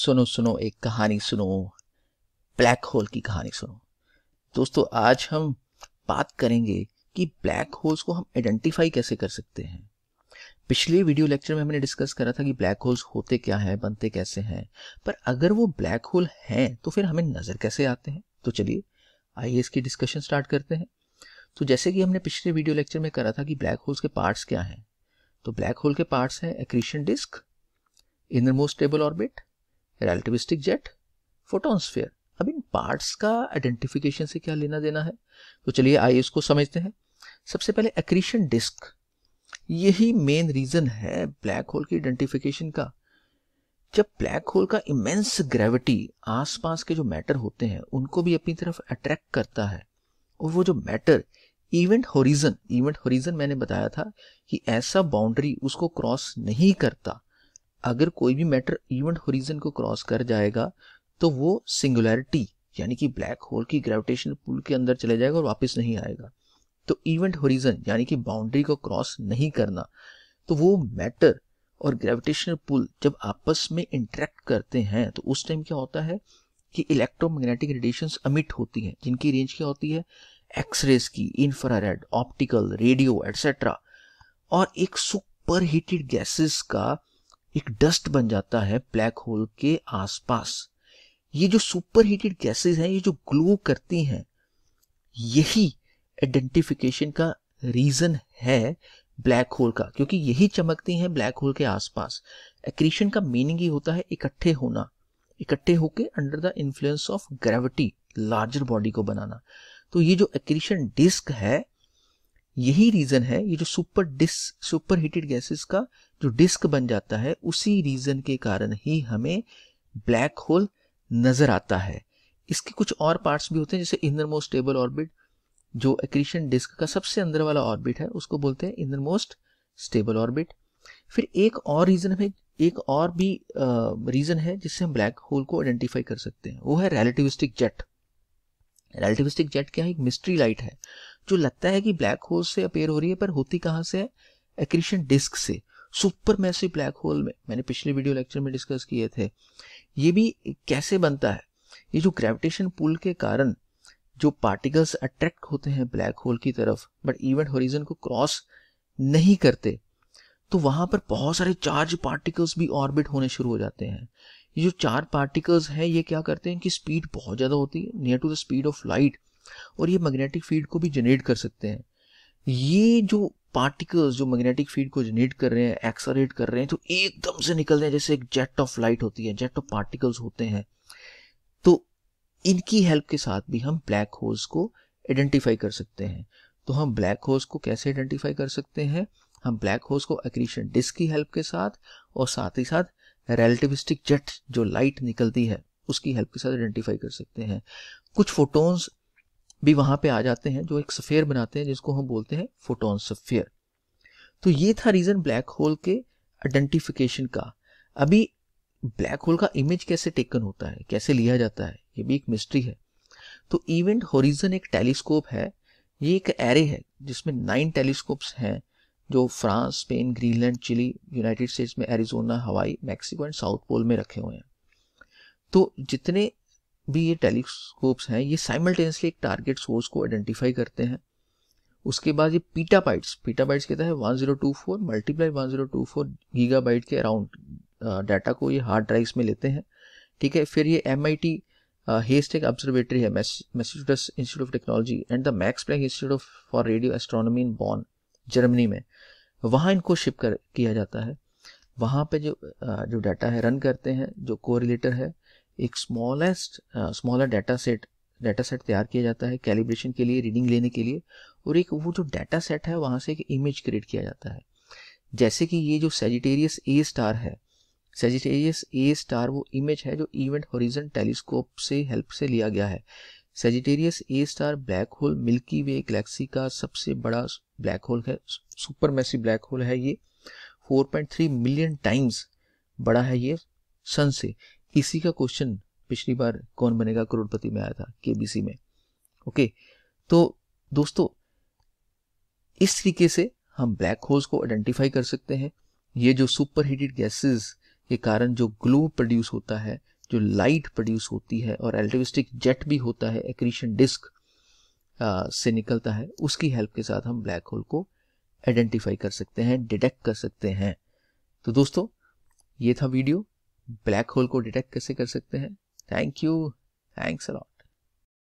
सुनो सुनो एक कहानी सुनो ब्लैक होल की कहानी सुनो दोस्तों आज हम बात करेंगे कि ब्लैक होल्स को हम आइडेंटिफाई कैसे कर सकते हैं पिछले वीडियो लेक्चर में हमने डिस्कस करा था कि ब्लैक होल्स होते क्या हैं बनते कैसे हैं पर अगर वो ब्लैक होल हैं तो फिर हमें नज़र कैसे आते हैं तो चलिए आइए इसकी डिस्कशन स्टार्ट करते हैं तो जैसे कि हमने पिछले वीडियो लेक्चर में करा था कि ब्लैक होल्स के पार्ट्स क्या हैं तो ब्लैक होल के पार्ट्स हैं accretion disc innermost stable orbit relativistic jet photosphere अब इन पार्ट्स का आइडेंटिफिकेशन से क्या लेना देना है तो चलिए आइए इसको समझते हैं सबसे पहले एक्रीशन डिस्क यही मेन रीजन है ब्लैक होल की आइडेंटिफिकेशन का जब ब्लैक होल का इमेंस ग्रेविटी आसपास के जो मैटर होते हैं उनको भी अपनी तरफ अट्रैक्ट करता है और वो जो matter event horizon event horizon मैंने बताया था कि ऐसा बाउंड्री उसको क्रॉस नहीं करता अगर कोई भी मैटर इवेंट होरिजन को क्रॉस कर जाएगा तो वो सिंगुलैरिटी यानी कि ब्लैक होल की ग्रेविटेशन पुल के अंदर चले जाएगा और वापस नहीं आएगा तो इवेंट होरिजन यानी कि बाउंड्री को क्रॉस नहीं करना तो वो मैटर और ग्रेविटेशनल पुल जब आपस में इंटरेक्ट करते हैं तो उस टाइम क्या होता है कि इलेक्ट्रोमैग्नेटिक रेडिएशन अमिट होती हैं जिनकी रेंज क्या होती है एक्सरेज की इंफ्रारेड ऑप्टिकल रेडियो एटसेट्रा और एक सुपर हीटेड गैसेस का एक डस्ट बन जाता है ब्लैक होल के आसपास ये जो सुपर हीटेड गैसेज हैं ये जो ग्लो करती हैं यही आइडेंटिफिकेशन का रीजन है ब्लैक होल का क्योंकि यही चमकती हैं ब्लैक होल के आसपास एक्रीशन का मीनिंग ही होता है इकट्ठे होना इकट्ठे होके under the influence of gravity larger body को बनाना तो ये जो एक्रीशन डिस्क है यही रीजन है ये जो सुपर डिस सुपर हीटेड गैसेस का जो डिस्क बन जाता है उसी रीजन के कारण ही हमें ब्लैक होल नजर आता है इसके कुछ और पार्ट्स भी होते हैं जैसे इनर मोस्ट स्टेबल ऑर्बिट जो एक्रीशन डिस्क का सबसे अंदर वाला ऑर्बिट है उसको बोलते हैं इनर मोस्ट स्टेबल ऑर्बिट फिर एक और रीजन है एक और भी रीजन है जिससे हम ब्लैक होल को आइडेंटिफाई कर सकते हैं वो है रेलेटिविस्टिक जेट रेलेटिविस्टिक जेट क्या है एक मिस्ट्री लाइट है जो लगता है कि ब्लैक होल से अपेयर हो रही है पर होती कहाँ से है एक्रीशन डिस्क से सुपर मैसिव ब्लैक होल में मैंने पिछले वीडियो लेक्चर में डिस्कस किए थे ये भी कैसे बनता है ये जो ग्रेविटेशन पुल के कारण जो पार्टिकल्स अट्रैक्ट होते हैं ब्लैक होल की तरफ बट इवेंट होरिजन को क्रॉस नहीं करते तो वहां पर बहुत सारे चार्ज पार्टिकल्स भी ऑर्बिट होने शुरू हो जाते हैं ये जो चार पार्टिकल्स हैं ये क्या करते हैं इनकी स्पीड बहुत ज़्यादा होती है near to the speed of light और ये मैग्नेटिक फील्ड को भी जनरेट कर सकते हैं ये जो पार्टिकल्स जो मैग्नेटिक फील्ड को जनरेट कर रहे हैं एक्सरेट कर रहे हैं तो एकदम से निकल रहे हैं जैसे एक जेट ऑफ लाइट होती है जेट ऑफ पार्टिकल्स होते हैं तो इनकी हेल्प के साथ भी हम ब्लैक होल्स को आइडेंटिफाई कर सकते हैं तो हम ब्लैक होल्स को कैसे आइडेंटिफाई कर सकते हैं हम ब्लैक होल्स को एक्रीशन डिस्क की हेल्प के साथ और साथ ही साथ रेलेटिविस्टिक जेट जो लाइट निकलती है उसकी हेल्प के साथ आइडेंटिफाई कर सकते हैं कुछ फोटोन्स भी वहां पे आ जाते हैं जो एक सफ़ेयर बनाते हैं जिसको हम बोलते हैं फोटोन सफ़ेयर तो ये था रीज़न ब्लैक होल के आइडेंटिफिकेशन का अभी ब्लैक होल का इमेज कैसे टेकन होता है कैसे लिया जाता है ये भी एक मिस्ट्री है तो इवेंट होरिजन एक टेलीस्कोप है ये एक एरे है जिसमें नाइन टेलीस्कोप्स हैं जो France Spain Greenland Chile United States में Arizona Hawaii Mexico and South Pole में रखे हुए हैं तो जितने भी ये टेलीस्कोप्स हैं ये साइमल्टेनियसली एक टारगेट सोर्स को आइडेंटिफाई करते हैं उसके बाद ये पीटाबाइट्स पीटाबाइट्स कहता है 1024 मल्टीप्लाई 1024 गीगाबाइट के अराउंड डाटा को ये हार्ड ड्राइव्स में लेते हैं ठीक है फिर ये M I T Haystack Observatory है Massachusetts Institute of Technology and the Max Planck Institute of for Radio Astronomy in Bonn Germany में वहाँ इनको शिप कर किया जाता है वहाँ पे जो जो डाटा है रन करते हैं जो कोरिलेटर है एक smallest smaller data set data set तैयार किया जाता है कैलिब्रेशन के लिए रीडिंग लेने के लिए और एक वो जो डाटा सेट है वहाँ से एक इमेज क्रिएट किया जाता है जैसे कि ये जो सेजिटेरियस ए स्टार है सेजिटेरियस ए स्टार वो इमेज है जो इवेंट होरिजन टेलीस्कोप से हेल्प से लिया गया है Sagittarius A star black hole Milky Way galaxy का सबसे बड़ा ब्लैक होल है सुपर मैसी ब्लैक होल है ये 4.3 मिलियन टाइम्स बड़ा है ये सन से इसी का क्वेश्चन पिछली बार कौन बनेगा करोड़पति में आया था केबीसी में ओके तो दोस्तों इस तरीके से हम ब्लैक होल्स को आइडेंटिफाई कर सकते हैं ये जो सुपर हीटेड गैसेस के कारण जो ग्लो प्रोड्यूस होता है जो लाइट प्रोड्यूस होती है और एल्टिविस्टिक जेट भी होता है एक्रीशन डिस्क से निकलता है उसकी हेल्प के साथ हम ब्लैक होल को आइडेंटिफाई कर सकते हैं डिटेक्ट कर सकते हैं तो दोस्तों ये था वीडियो ब्लैक होल को डिटेक्ट कैसे कर सकते हैं थैंक यू थैंक्स अलॉट